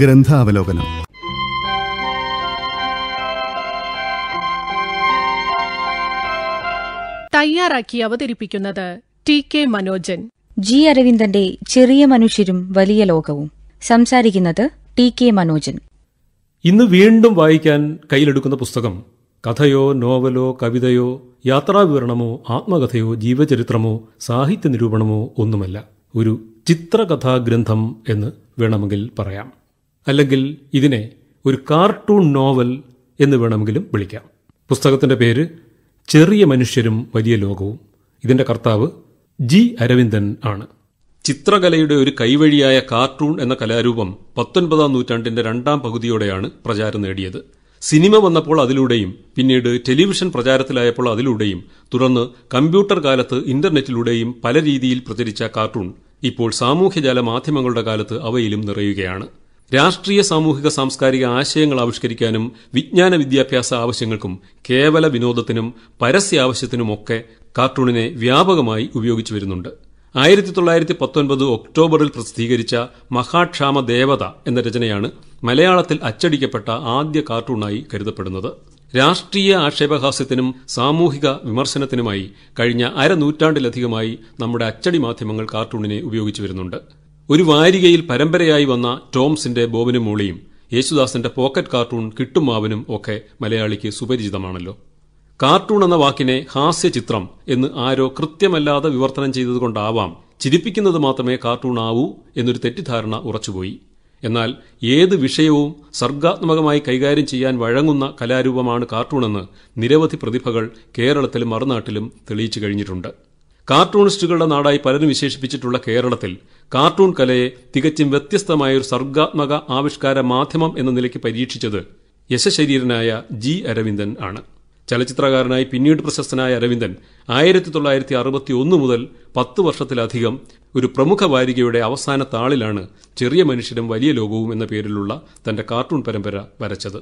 ഗ്രന്ഥാവലോകനം തയ്യാറാക്കി അവതരിപ്പിക്കുന്നത് T K Manojan G അരവിന്ദന്റെ ചെറിയ മനുഷ്യരും വലിയ ലോകവും സംസാരിക്കുന്നത് ടി കെ മനോജൻ ഇന്ന് വീണ്ടും വായിക്കാൻ കയ്യിലെടുക്കുന്ന പുസ്തകം കഥയോ നോവലോ കവിതയോ യാത്രാവിവരണമോ ആത്മകഥയോ ജീവചരിത്രമോ സാഹിത്യ നിരൂപണമോ ഒന്നുമല്ല ഒരു ചിത്രകഥാഗ്രന്ഥം എന്ന് വേണമെങ്കിൽ പറയാം അല്ലെങ്കിൽ ഇതിനെ ഒരു കാർട്ടൂൺ നോവൽ എന്ന് വേണമെങ്കിലും വിളിക്കാം പുസ്തകത്തിൻ്റെ പേര് ചെറിയ മനുഷ്യരും വലിയ ലോകവും ഇതിൻ്റെ കർത്താവ് ജി അരവിന്ദൻ ആണ് ചിത്രകലയുടെ ഒരു കൈവഴിയായ കാർട്ടൂൺ എന്ന കലാരൂപം പത്തൊൻപതാം നൂറ്റാണ്ടിന്റെ രണ്ടാം പകുതിയോടെയാണ് പ്രചാരം നേടിയത് സിനിമ വന്നപ്പോൾ അതിലൂടെയും പിന്നീട് ടെലിവിഷൻ പ്രചാരത്തിലായപ്പോൾ അതിലൂടെയും തുടർന്ന് കമ്പ്യൂട്ടർ കാലത്ത് ഇന്റർനെറ്റിലൂടെയും പല രീതിയിൽ പ്രചരിച്ച കാർട്ടൂൺ ഇപ്പോൾ സാമൂഹ്യജാല മാധ്യമങ്ങളുടെ കാലത്ത് അവയിലും നിറയുകയാണ് രാഷ്ട്രീയ സാമൂഹിക സാംസ്കാരിക ആശയങ്ങൾ ആവിഷ്കരിക്കാനും വിജ്ഞാന വിദ്യാഭ്യാസ ആവശ്യങ്ങൾക്കും കേവല വിനോദത്തിനും പരസ്യാവശ്യത്തിനുമൊക്കെ കാർട്ടൂണിനെ വ്യാപകമായി ഉപയോഗിച്ചു വരുന്നുണ്ട് ആയിരത്തി തൊള്ളായിരത്തി പത്തൊൻപത് ഒക്ടോബറിൽ പ്രസിദ്ധീകരിച്ച മഹാക്ഷാമ ദേവത എന്ന രചനയാണ് മലയാളത്തിൽ അച്ചടിക്കപ്പെട്ട ആദ്യ കാർട്ടൂണായി കരുതപ്പെടുന്നത് രാഷ്ട്രീയ ആക്ഷേപഹാസ്യത്തിനും സാമൂഹിക വിമർശനത്തിനുമായി കഴിഞ്ഞ അരനൂറ്റാണ്ടിലധികമായി നമ്മുടെ അച്ചടി മാധ്യമങ്ങൾ കാർട്ടൂണിനെ ഉപയോഗിച്ചു വരുന്നുണ്ട് ഒരു വാരികയിൽ പരമ്പരയായി വന്ന ടോംസിന്റെ ബോബനും മൂളിയും യേശുദാസിന്റെ പോക്കറ്റ് കാർട്ടൂൺ കിട്ടുമാവനും ഒക്കെ മലയാളിക്ക് സുപരിചിതമാണല്ലോ കാർട്ടൂൺ എന്ന വാക്കിനെ ഹാസ്യചിത്രം എന്ന് ആരോ കൃത്യമല്ലാതെ വിവർത്തനം ചെയ്തതുകൊണ്ടാവാം ചിരിപ്പിക്കുന്നത് മാത്രമേ കാർട്ടൂൺ ആവൂ എന്നൊരു തെറ്റിദ്ധാരണ ഉറച്ചുപോയി എന്നാൽ ഏത് വിഷയവും സർഗാത്മകമായി കൈകാര്യം ചെയ്യാൻ വഴങ്ങുന്ന കലാരൂപമാണ് കാർട്ടൂണെന്ന് നിരവധി പ്രതിഭകൾ കേരളത്തിലും മറുനാട്ടിലും തെളിയിച്ചു കഴിഞ്ഞിട്ടുണ്ട് കാർട്ടൂണിസ്റ്റുകളുടെ നാടായി പലരും വിശേഷിപ്പിച്ചിട്ടുള്ള കേരളത്തിൽ കാർട്ടൂൺ കലയെ തികച്ചും വ്യത്യസ്തമായ ഒരു സർഗാത്മക ആവിഷ്കാര മാധ്യമം എന്ന നിലയ്ക്ക് പരീക്ഷിച്ചത് യശശരീരനായ ജി അരവിന്ദൻ ആണ് ചലച്ചിത്രകാരനായി പിന്നീട് പ്രശസ്തനായ അരവിന്ദൻ ആയിരത്തി തൊള്ളായിരത്തി അറുപത്തി ഒന്ന് മുതൽ പത്ത് വർഷത്തിലധികം ഒരു പ്രമുഖ വാരികയുടെ അവസാന താളിലാണ് ചെറിയ മനുഷ്യരും വലിയ ലോകവും എന്ന പേരിലുള്ള തന്റെ കാർട്ടൂൺ പരമ്പര വരച്ചത്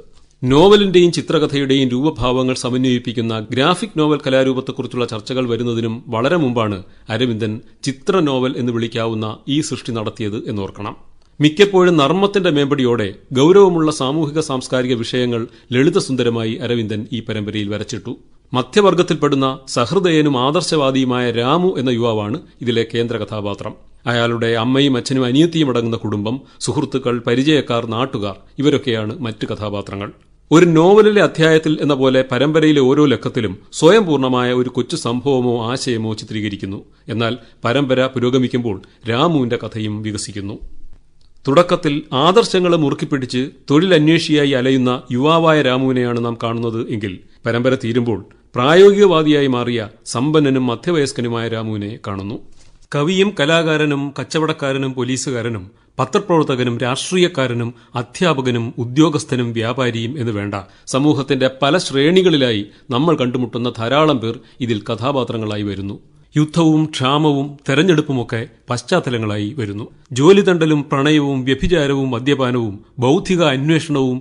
നോവലിന്റെയും ചിത്രകഥയുടെയും രൂപഭാവങ്ങൾ സമന്വയിപ്പിക്കുന്ന ഗ്രാഫിക് നോവൽ കലാരൂപത്തെക്കുറിച്ചുള്ള ചർച്ചകൾ വരുന്നതിനും വളരെ മുമ്പാണ് അരവിന്ദൻ ചിത്ര നോവൽ എന്ന് വിളിക്കാവുന്ന ഈ സൃഷ്ടി നടത്തിയത് എന്നോർക്കണം മിക്കപ്പോഴും നർമ്മത്തിന്റെ മേമ്പടിയോടെ ഗൗരവമുള്ള സാമൂഹിക സാംസ്കാരിക വിഷയങ്ങൾ ലളിതസുന്ദരമായി അരവിന്ദൻ ഈ പരമ്പരയിൽ വരച്ചിട്ടു മധ്യവർഗത്തിൽപ്പെടുന്ന സഹൃദയനും ആദർശവാദിയുമായ രാമു എന്ന യുവാവാണ് ഇതിലെ കേന്ദ്ര കഥാപാത്രം അയാളുടെ അമ്മയും അച്ഛനും അനിയത്തിയും അടങ്ങുന്ന കുടുംബം സുഹൃത്തുക്കൾ പരിചയക്കാർ നാട്ടുകാർ ഇവരൊക്കെയാണ് മറ്റ് കഥാപാത്രങ്ങൾ ഒരു നോവലിലെ അധ്യായത്തിൽ എന്ന പോലെ പരമ്പരയിലെ ഓരോ ലക്കത്തിലും സ്വയം പൂർണ്ണമായ ഒരു കൊച്ചു സംഭവമോ ആശയമോ ചിത്രീകരിക്കുന്നു എന്നാൽ പരമ്പര പുരോഗമിക്കുമ്പോൾ രാമുവിന്റെ കഥയും വികസിക്കുന്നു തുടക്കത്തിൽ ആദർശങ്ങളെ മുറുക്കിപ്പിടിച്ച് തൊഴിലന്വേഷിയായി അലയുന്ന യുവാവായ രാമുവിനെയാണ് നാം കാണുന്നത് എങ്കിൽ പരമ്പര തീരുമ്പോൾ പ്രായോഗികവാദിയായി മാറിയ സമ്പന്നനും മധ്യവയസ്കനുമായ രാമുവിനെ കാണുന്നു കവിയും കലാകാരനും കച്ചവടക്കാരനും പോലീസുകാരനും പത്രപ്രവർത്തകനും രാഷ്ട്രീയക്കാരനും അധ്യാപകനും ഉദ്യോഗസ്ഥനും വ്യാപാരിയും എന്ന് വേണ്ട സമൂഹത്തിന്റെ പല ശ്രേണികളിലായി നമ്മൾ കണ്ടുമുട്ടുന്ന ധാരാളം പേർ ഇതിൽ കഥാപാത്രങ്ങളായി വരുന്നു യുദ്ധവും ക്ഷാമവും തെരഞ്ഞെടുപ്പുമൊക്കെ പശ്ചാത്തലങ്ങളായി വരുന്നു ജോലിതണ്ടലും പ്രണയവും വ്യഭിചാരവും മദ്യപാനവും ബൗദ്ധിക അന്വേഷണവും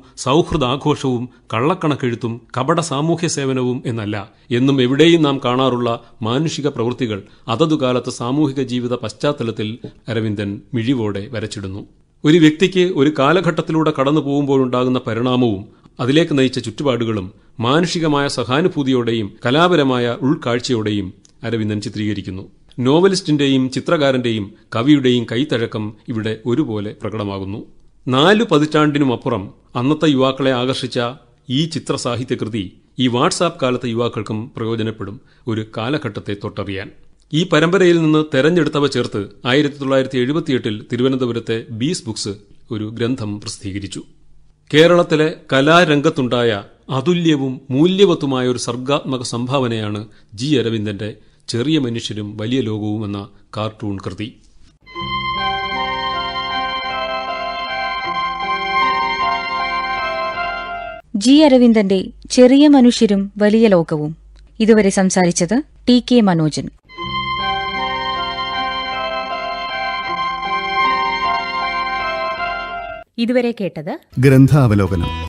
ആഘോഷവും കള്ളക്കണക്കെഴുത്തും കപട സാമൂഹ്യ സേവനവും എന്നല്ല എന്നും എവിടെയും നാം കാണാറുള്ള മാനുഷിക പ്രവൃത്തികൾ അതതുകാലത്ത് സാമൂഹിക ജീവിത പശ്ചാത്തലത്തിൽ അരവിന്ദൻ മിഴിവോടെ വരച്ചിടുന്നു ഒരു വ്യക്തിക്ക് ഒരു കാലഘട്ടത്തിലൂടെ കടന്നു പോകുമ്പോഴുണ്ടാകുന്ന പരിണാമവും അതിലേക്ക് നയിച്ച ചുറ്റുപാടുകളും മാനുഷികമായ സഹാനുഭൂതിയോടെയും കലാപരമായ ഉൾക്കാഴ്ചയോടെയും അരവിന്ദൻ ചിത്രീകരിക്കുന്നു നോവലിസ്റ്റിന്റെയും ചിത്രകാരന്റെയും കവിയുടെയും കൈത്തഴക്കം ഇവിടെ ഒരുപോലെ പ്രകടമാകുന്നു നാലു പതിറ്റാണ്ടിനുമപ്പുറം അന്നത്തെ യുവാക്കളെ ആകർഷിച്ച ഈ ചിത്രസാഹിത്യകൃതി ഈ വാട്സാപ്പ് കാലത്തെ യുവാക്കൾക്കും പ്രയോജനപ്പെടും ഒരു കാലഘട്ടത്തെ തൊട്ടറിയാൻ ഈ പരമ്പരയിൽ നിന്ന് തെരഞ്ഞെടുത്തവ ചേർത്ത് ആയിരത്തി തൊള്ളായിരത്തി എഴുപത്തിയെട്ടിൽ തിരുവനന്തപുരത്തെ ബീസ് ബുക്സ് ഒരു ഗ്രന്ഥം പ്രസിദ്ധീകരിച്ചു കേരളത്തിലെ കലാരംഗത്തുണ്ടായ അതുല്യവും മൂല്യവത്തുമായ ഒരു സർഗാത്മക സംഭാവനയാണ് ജി അരവിന്ദന്റെ ചെറിയ മനുഷ്യരും വലിയ ലോകവും എന്ന കാർട്ടൂൺ കൃതി ജി അരവിന്ദന്റെ ചെറിയ മനുഷ്യരും വലിയ ലോകവും ഇതുവരെ സംസാരിച്ചത് ടി കെ മനോജൻ ഇതുവരെ കേട്ടത് ഗ്രന്ഥാവലോകനം